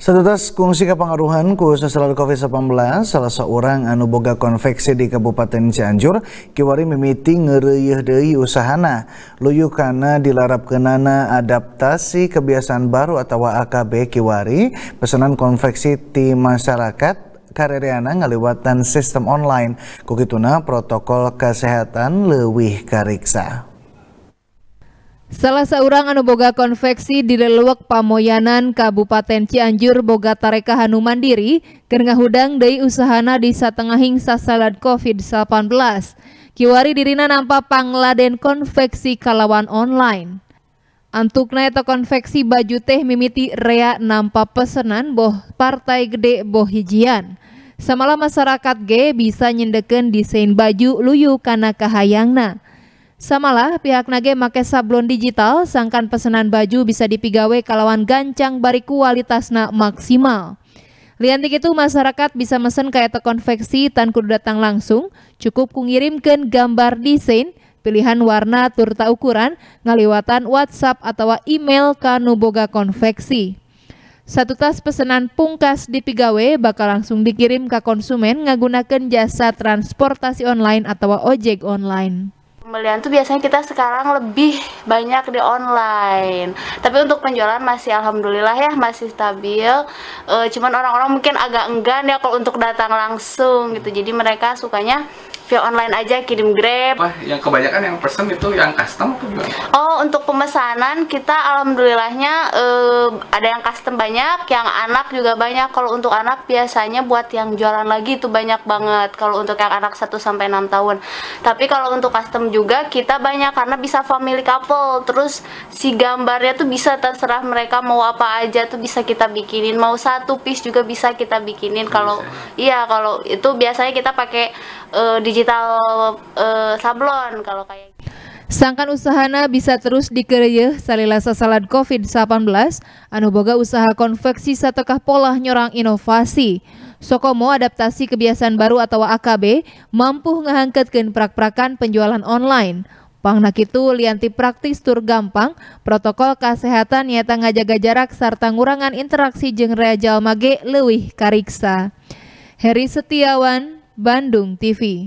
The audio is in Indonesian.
Setutas kungsi kepengaruhan khusus selalu COVID-19, salah seorang anu boga konveksi di Kabupaten Cianjur, kiwari mimiti ngereyeh deui usahana. Luyu karena dilarap kenana adaptasi kebiasaan baru atau AKB kiwari, pesanan konveksi di masyarakat karereana ngaliwatan sistem online. Kukituna protokol kesehatan lewih kariksa. Salah seorang anu boga konveksi di leluwak Pamoyanan Kabupaten Cianjur boga tareka hanu mandiri kerengah hudang dari usahana di satengahing sasalad COVID-19. Kiwari dirina nampa pangladen konveksi kalawan online. Antukna eta konveksi baju teh mimiti rea nampa pesenan boh partai gede boh hijian. Samalah masyarakat ge bisa nyendeken desain baju luyu kana kahayangna. Samalah, pihak Nage make sablon digital, sangkan pesanan baju bisa dipigawe kalawan gancang bari kualitasna maksimal. Liantik itu masyarakat bisa mesen ke eta konveksi tan kudu datang langsung, cukup kungirimkan gambar desain, pilihan warna turta ukuran, ngaliwatan WhatsApp atau email ke Nuboga Konveksi. Satu tas pesanan pungkas di Pigawe bakal langsung dikirim ke konsumen menggunakan jasa transportasi online atau ojek online. Pembelian tuh biasanya kita sekarang lebih banyak di online. Tapi untuk penjualan masih alhamdulillah ya masih stabil. E, cuman orang-orang mungkin agak enggan ya kalau untuk datang langsung gitu. Jadi mereka sukanya via online aja kirim Grab. Wah, yang kebanyakan yang pesen itu yang custom tuh. Oh, untuk pemesanan kita alhamdulillahnya e, ada yang custom banyak, yang anak juga banyak. Kalau untuk anak biasanya buat yang jualan lagi itu banyak banget. Kalau untuk yang anak 1 sampai 6 tahun. Tapi kalau untuk custom juga juga kita banyak karena bisa family couple terus si gambarnya tuh bisa terserah mereka mau apa aja tuh bisa kita bikinin mau satu piece juga bisa kita bikinin kalau iya kalau itu biasanya kita pakai uh, digital uh, sablon kalau kayak Sangkan usahana bisa terus dikerja salila sasalan COVID-19, anu boga usaha konveksi satekah pola nyorang inovasi. Sokomo adaptasi kebiasaan baru atau AKB mampu ngehangketkan prak-prakan penjualan online. Pangnak itu lianti praktis tur gampang, protokol kesehatan nyata ngajaga jarak serta ngurangan interaksi jeng reajal mage lewih kariksa. Heri Setiawan, Bandung TV